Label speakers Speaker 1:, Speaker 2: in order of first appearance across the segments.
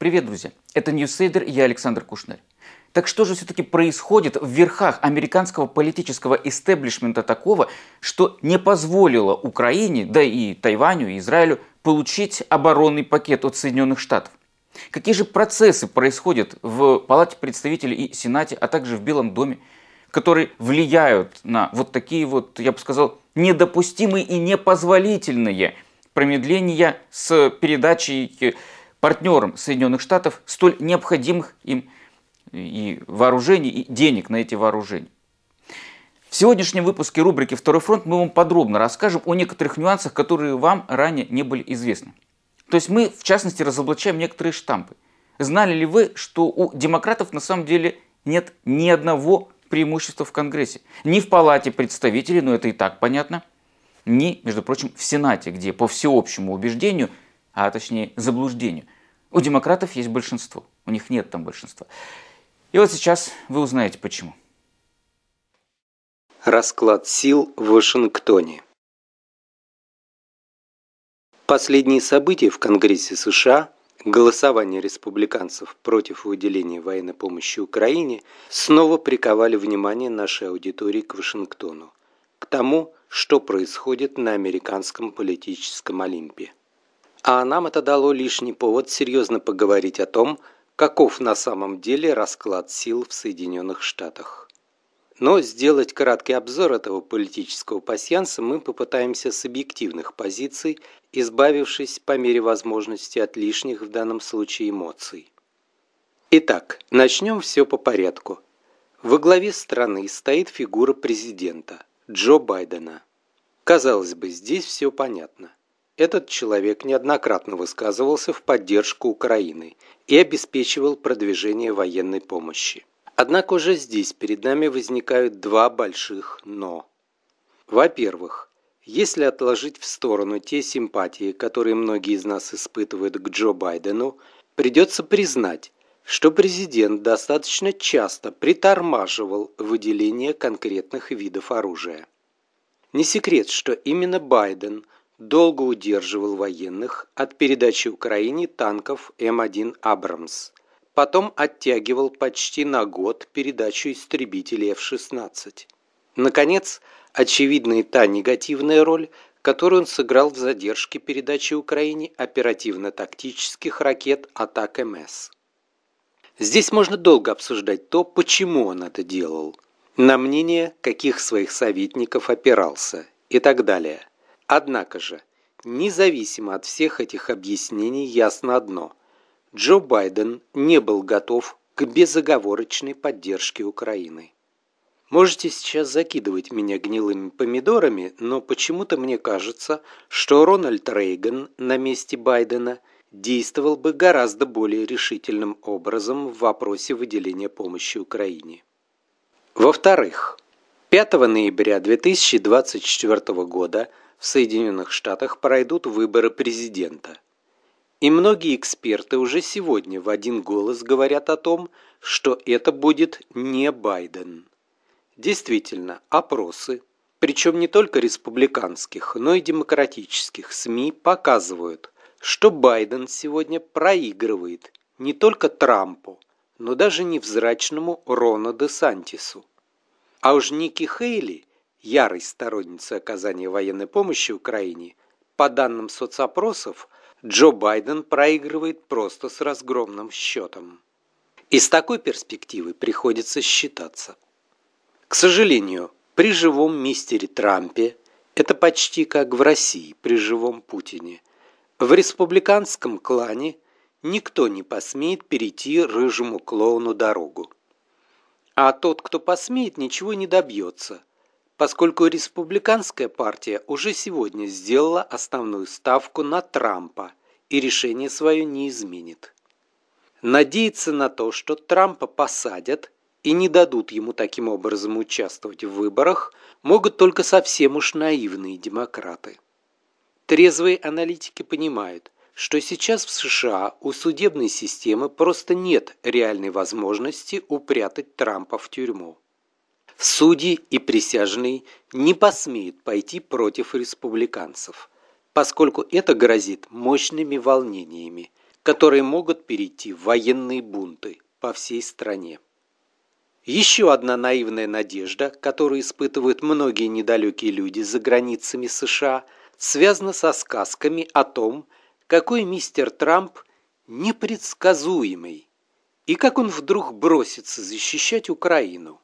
Speaker 1: Привет, друзья! Это Ньюсейдер я Александр Кушнер. Так что же все-таки происходит в верхах американского политического истеблишмента такого, что не позволило Украине, да и Тайваню, и Израилю получить оборонный пакет от Соединенных Штатов? Какие же процессы происходят в Палате представителей и Сенате, а также в Белом доме, которые влияют на вот такие вот, я бы сказал, недопустимые и непозволительные промедления с передачей э, партнерам Соединенных Штатов столь необходимых им и вооружений, и денег на эти вооружения. В сегодняшнем выпуске рубрики «Второй фронт» мы вам подробно расскажем о некоторых нюансах, которые вам ранее не были известны. То есть мы, в частности, разоблачаем некоторые штампы. Знали ли вы, что у демократов на самом деле нет ни одного преимущества в Конгрессе? Ни в Палате представителей, но ну, это и так понятно, ни, между прочим, в Сенате, где по всеобщему убеждению – а точнее заблуждению. У демократов есть большинство, у них нет там большинства. И вот сейчас вы узнаете почему.
Speaker 2: Расклад сил в Вашингтоне. Последние события в Конгрессе США, голосование республиканцев против выделения военной помощи Украине, снова приковали внимание нашей аудитории к Вашингтону, к тому, что происходит на американском политическом Олимпе. А нам это дало лишний повод серьезно поговорить о том, каков на самом деле расклад сил в Соединенных Штатах. Но сделать краткий обзор этого политического пасьянса мы попытаемся с объективных позиций, избавившись по мере возможности от лишних в данном случае эмоций. Итак, начнем все по порядку. Во главе страны стоит фигура президента – Джо Байдена. Казалось бы, здесь все понятно. Этот человек неоднократно высказывался в поддержку Украины и обеспечивал продвижение военной помощи. Однако уже здесь перед нами возникают два больших «но». Во-первых, если отложить в сторону те симпатии, которые многие из нас испытывают к Джо Байдену, придется признать, что президент достаточно часто притормаживал выделение конкретных видов оружия. Не секрет, что именно Байден долго удерживал военных от передачи Украине танков М1 «Абрамс». Потом оттягивал почти на год передачу истребителей F-16. Наконец, очевидна и та негативная роль, которую он сыграл в задержке передачи Украине оперативно-тактических ракет «Атак МС». Здесь можно долго обсуждать то, почему он это делал, на мнение каких своих советников опирался и так далее. Однако же, независимо от всех этих объяснений, ясно одно – Джо Байден не был готов к безоговорочной поддержке Украины. Можете сейчас закидывать меня гнилыми помидорами, но почему-то мне кажется, что Рональд Рейган на месте Байдена действовал бы гораздо более решительным образом в вопросе выделения помощи Украине. Во-вторых, 5 ноября 2024 года – в Соединенных Штатах пройдут выборы президента. И многие эксперты уже сегодня в один голос говорят о том, что это будет не Байден. Действительно, опросы, причем не только республиканских, но и демократических СМИ показывают, что Байден сегодня проигрывает не только Трампу, но даже невзрачному Рону Десантису. А уж Ники Хейли – ярой сторонницей оказания военной помощи Украине, по данным соцопросов, Джо Байден проигрывает просто с разгромным счетом. И с такой перспективой приходится считаться. К сожалению, при живом мистере Трампе это почти как в России при живом Путине. В республиканском клане никто не посмеет перейти рыжему клоуну дорогу. А тот, кто посмеет, ничего не добьется – поскольку республиканская партия уже сегодня сделала основную ставку на Трампа и решение свое не изменит. Надеяться на то, что Трампа посадят и не дадут ему таким образом участвовать в выборах, могут только совсем уж наивные демократы. Трезвые аналитики понимают, что сейчас в США у судебной системы просто нет реальной возможности упрятать Трампа в тюрьму. Судьи и присяжные не посмеют пойти против республиканцев, поскольку это грозит мощными волнениями, которые могут перейти в военные бунты по всей стране. Еще одна наивная надежда, которую испытывают многие недалекие люди за границами США, связана со сказками о том, какой мистер Трамп непредсказуемый и как он вдруг бросится защищать Украину.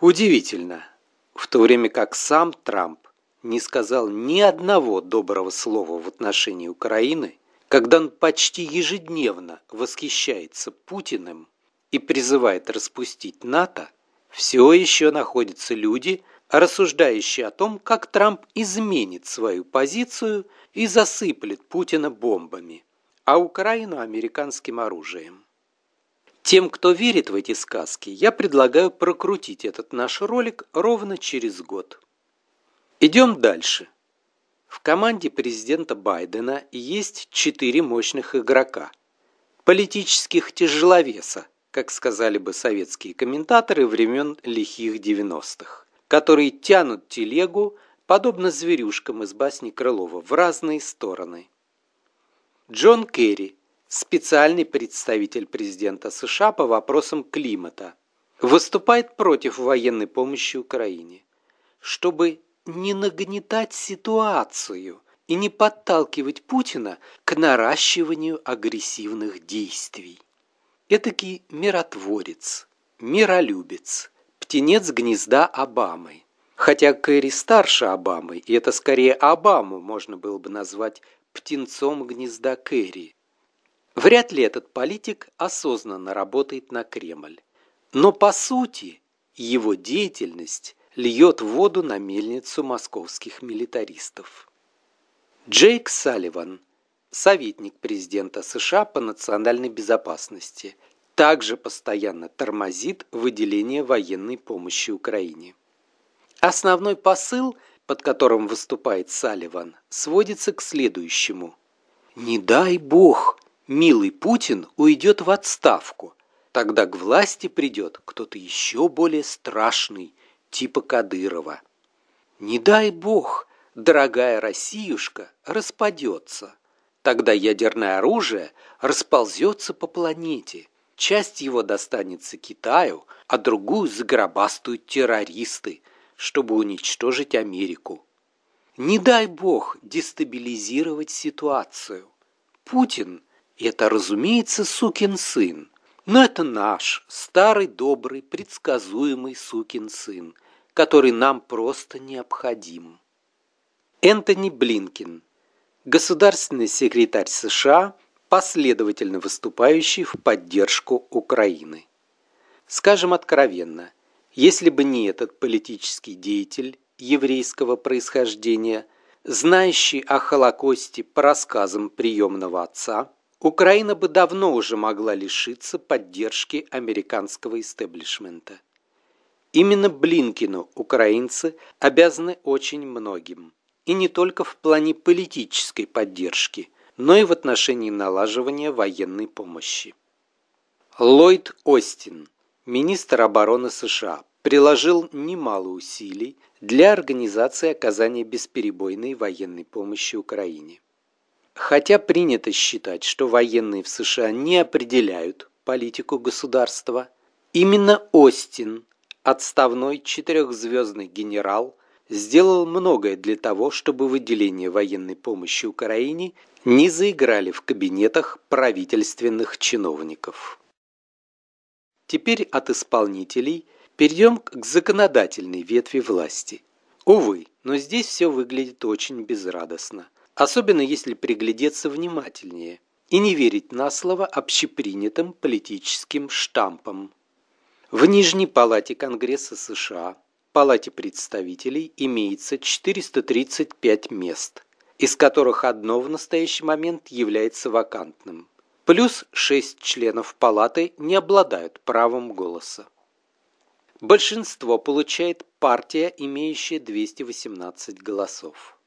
Speaker 2: Удивительно, в то время как сам Трамп не сказал ни одного доброго слова в отношении Украины, когда он почти ежедневно восхищается Путиным и призывает распустить НАТО, все еще находятся люди, рассуждающие о том, как Трамп изменит свою позицию и засыплет Путина бомбами, а Украину американским оружием. Тем, кто верит в эти сказки, я предлагаю прокрутить этот наш ролик ровно через год. Идем дальше. В команде президента Байдена есть четыре мощных игрока. Политических тяжеловеса, как сказали бы советские комментаторы времен лихих 90-х, которые тянут телегу, подобно зверюшкам из басни Крылова, в разные стороны. Джон Керри, специальный представитель президента США по вопросам климата, выступает против военной помощи Украине, чтобы не нагнетать ситуацию и не подталкивать Путина к наращиванию агрессивных действий. Этакий миротворец, миролюбец, птенец гнезда Обамы. Хотя Кэрри старше Обамы, и это скорее Обаму можно было бы назвать птенцом гнезда Кэрри, Вряд ли этот политик осознанно работает на Кремль. Но по сути его деятельность льет воду на мельницу московских милитаристов. Джейк Салливан, советник президента США по национальной безопасности, также постоянно тормозит выделение военной помощи Украине. Основной посыл, под которым выступает Салливан, сводится к следующему. «Не дай бог!» милый Путин уйдет в отставку. Тогда к власти придет кто-то еще более страшный, типа Кадырова. Не дай бог, дорогая Россиюшка распадется. Тогда ядерное оружие расползется по планете. Часть его достанется Китаю, а другую загробастают террористы, чтобы уничтожить Америку. Не дай бог дестабилизировать ситуацию. Путин – это, разумеется, сукин сын. Но это наш старый, добрый, предсказуемый сукин сын, который нам просто необходим. Энтони Блинкин, государственный секретарь США, последовательно выступающий в поддержку Украины. Скажем откровенно, если бы не этот политический деятель еврейского происхождения, знающий о Холокосте по рассказам приемного отца, Украина бы давно уже могла лишиться поддержки американского истеблишмента. Именно Блинкину украинцы обязаны очень многим. И не только в плане политической поддержки, но и в отношении налаживания военной помощи. Ллойд Остин, министр обороны США, приложил немало усилий для организации оказания бесперебойной военной помощи Украине. Хотя принято считать, что военные в США не определяют политику государства, именно Остин, отставной четырехзвездный генерал, сделал многое для того, чтобы выделение военной помощи Украине не заиграли в кабинетах правительственных чиновников. Теперь от исполнителей перейдем к законодательной ветви власти. Увы, но здесь все выглядит очень безрадостно особенно если приглядеться внимательнее и не верить на слово общепринятым политическим штампам. В Нижней Палате Конгресса США, Палате представителей, имеется 435 мест, из которых одно в настоящий момент является вакантным. Плюс шесть членов палаты не обладают правом голоса. Большинство получает партия, имеющая 218 голосов.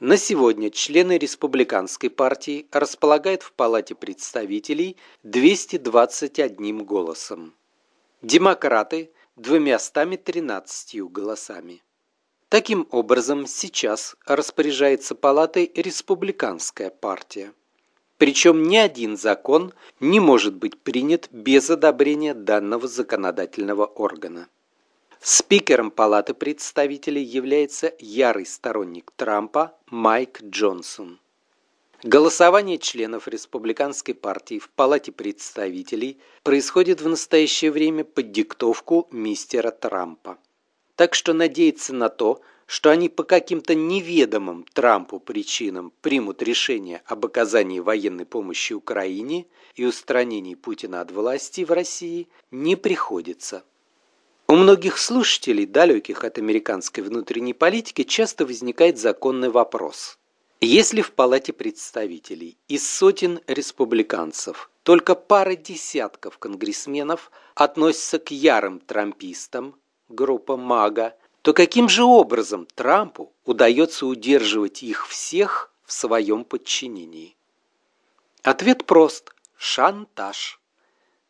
Speaker 2: На сегодня члены Республиканской партии располагают в Палате представителей 221 голосом. Демократы – 213 голосами. Таким образом, сейчас распоряжается Палатой Республиканская партия. Причем ни один закон не может быть принят без одобрения данного законодательного органа. Спикером Палаты представителей является ярый сторонник Трампа Майк Джонсон. Голосование членов Республиканской партии в Палате представителей происходит в настоящее время под диктовку мистера Трампа. Так что надеяться на то, что они по каким-то неведомым Трампу причинам примут решение об оказании военной помощи Украине и устранении Путина от власти в России, не приходится. У многих слушателей, далеких от американской внутренней политики, часто возникает законный вопрос. Если в Палате представителей из сотен республиканцев только пара десятков конгрессменов относятся к ярым трампистам, группа МАГА, то каким же образом Трампу удается удерживать их всех в своем подчинении? Ответ прост – шантаж.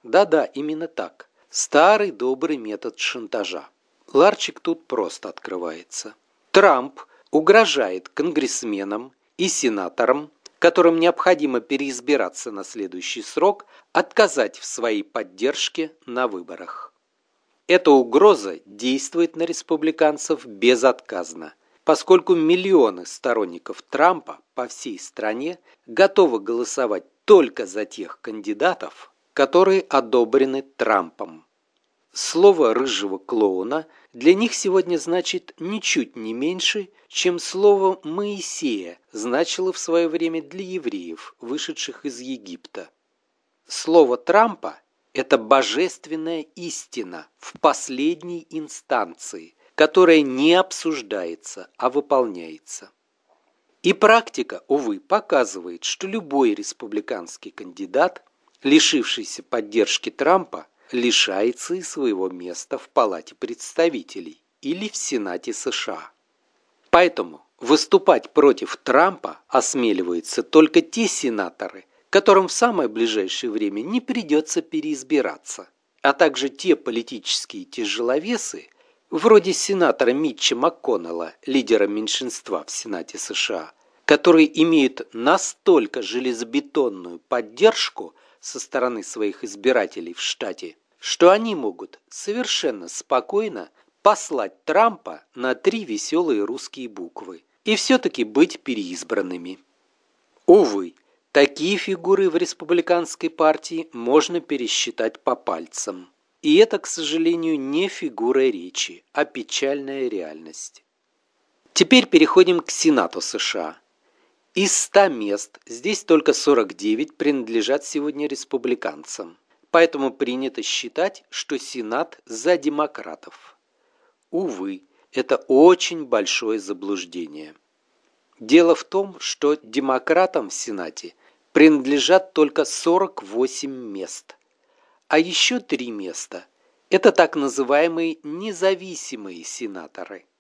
Speaker 2: Да-да, именно так. Старый добрый метод шантажа. Ларчик тут просто открывается. Трамп угрожает конгрессменам и сенаторам, которым необходимо переизбираться на следующий срок, отказать в своей поддержке на выборах. Эта угроза действует на республиканцев безотказно, поскольку миллионы сторонников Трампа по всей стране готовы голосовать только за тех кандидатов, которые одобрены Трампом. Слово «рыжего клоуна» для них сегодня значит ничуть не меньше, чем слово «Моисея» значило в свое время для евреев, вышедших из Египта. Слово Трампа – это божественная истина в последней инстанции, которая не обсуждается, а выполняется. И практика, увы, показывает, что любой республиканский кандидат лишившийся поддержки Трампа, лишается и своего места в Палате представителей или в Сенате США. Поэтому выступать против Трампа осмеливаются только те сенаторы, которым в самое ближайшее время не придется переизбираться, а также те политические тяжеловесы, вроде сенатора Митча МакКоннелла, лидера меньшинства в Сенате США, которые имеют настолько железобетонную поддержку – со стороны своих избирателей в штате, что они могут совершенно спокойно послать Трампа на три веселые русские буквы и все-таки быть переизбранными. Увы, такие фигуры в республиканской партии можно пересчитать по пальцам. И это, к сожалению, не фигура речи, а печальная реальность. Теперь переходим к Сенату США – из 100 мест здесь только 49 принадлежат сегодня республиканцам. Поэтому принято считать, что Сенат за демократов. Увы, это очень большое заблуждение. Дело в том, что демократам в Сенате принадлежат только 48 мест. А еще три места – это так называемые независимые сенаторы –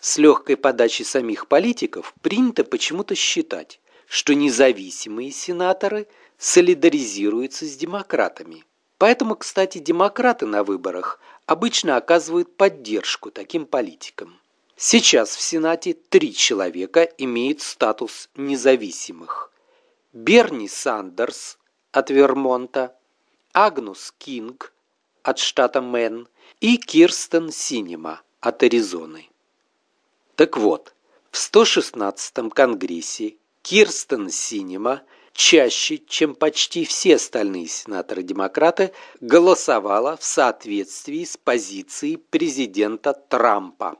Speaker 2: с легкой подачи самих политиков принято почему-то считать, что независимые сенаторы солидаризируются с демократами. Поэтому, кстати, демократы на выборах обычно оказывают поддержку таким политикам. Сейчас в Сенате три человека имеют статус независимых. Берни Сандерс от Вермонта, Агнус Кинг от штата Мэн и Кирстен Синема от Аризоны. Так вот, в 116-м Конгрессе Кирстен Синема чаще, чем почти все остальные сенаторы-демократы, голосовала в соответствии с позицией президента Трампа.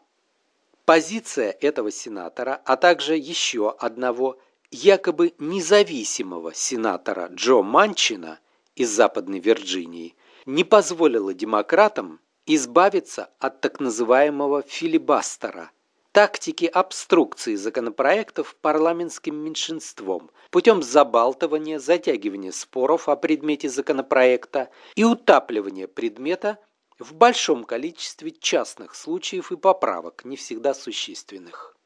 Speaker 2: Позиция этого сенатора, а также еще одного якобы независимого сенатора Джо Манчина из Западной Вирджинии, не позволила демократам избавиться от так называемого филибастера – тактики обструкции законопроектов парламентским меньшинством путем забалтывания, затягивания споров о предмете законопроекта и утапливания предмета в большом количестве частных случаев и поправок, не всегда существенных.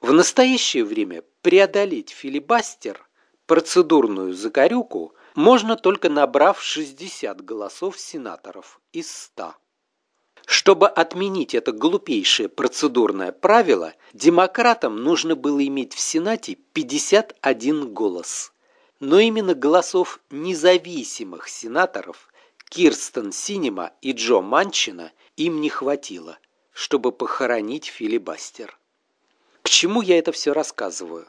Speaker 2: В настоящее время преодолеть филибастер, процедурную закорюку, можно только набрав 60 голосов сенаторов из 100. Чтобы отменить это глупейшее процедурное правило, демократам нужно было иметь в Сенате 51 голос. Но именно голосов независимых сенаторов Кирстен Синема и Джо Манчина им не хватило, чтобы похоронить филибастер. К чему я это все рассказываю?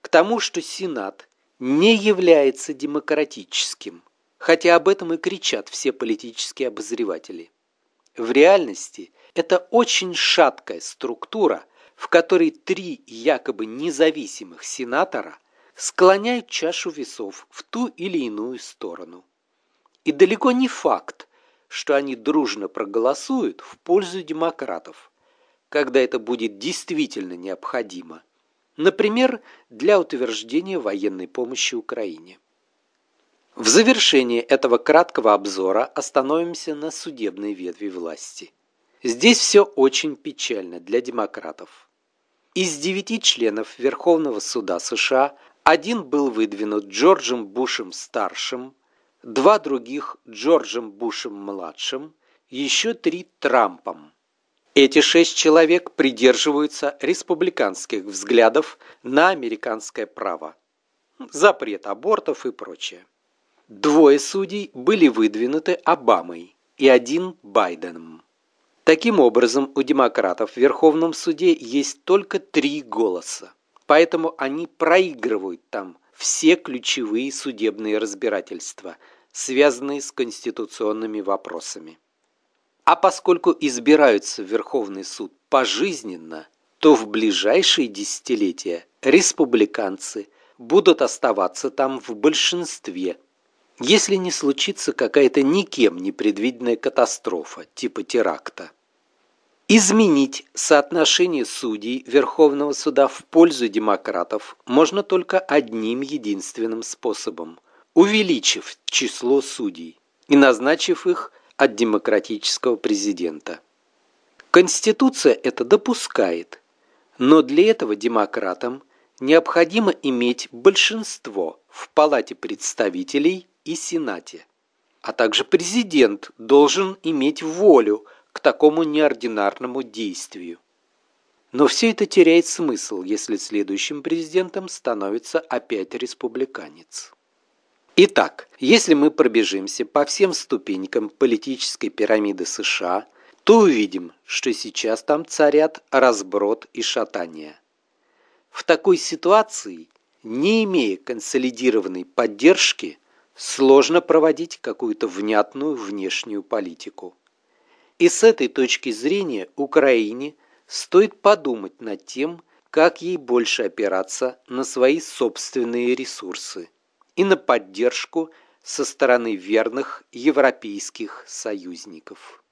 Speaker 2: К тому, что Сенат не является демократическим, хотя об этом и кричат все политические обозреватели – в реальности это очень шаткая структура, в которой три якобы независимых сенатора склоняют чашу весов в ту или иную сторону. И далеко не факт, что они дружно проголосуют в пользу демократов, когда это будет действительно необходимо, например, для утверждения военной помощи Украине. В завершении этого краткого обзора остановимся на судебной ветви власти. Здесь все очень печально для демократов. Из девяти членов Верховного суда США один был выдвинут Джорджем Бушем-старшим, два других – Джорджем Бушем-младшим, еще три – Трампом. Эти шесть человек придерживаются республиканских взглядов на американское право, запрет абортов и прочее. Двое судей были выдвинуты Обамой и один Байденом. Таким образом, у демократов в Верховном суде есть только три голоса, поэтому они проигрывают там все ключевые судебные разбирательства, связанные с конституционными вопросами. А поскольку избираются в Верховный суд пожизненно, то в ближайшие десятилетия республиканцы будут оставаться там в большинстве – если не случится какая-то никем не предвиденная катастрофа типа теракта. Изменить соотношение судей Верховного суда в пользу демократов можно только одним единственным способом – увеличив число судей и назначив их от демократического президента. Конституция это допускает, но для этого демократам необходимо иметь большинство в Палате представителей и Сенате. А также президент должен иметь волю к такому неординарному действию. Но все это теряет смысл, если следующим президентом становится опять республиканец. Итак, если мы пробежимся по всем ступенькам политической пирамиды США, то увидим, что сейчас там царят разброд и шатание. В такой ситуации, не имея консолидированной поддержки, сложно проводить какую-то внятную внешнюю политику. И с этой точки зрения Украине стоит подумать над тем, как ей больше опираться на свои собственные ресурсы и на поддержку со стороны верных европейских союзников.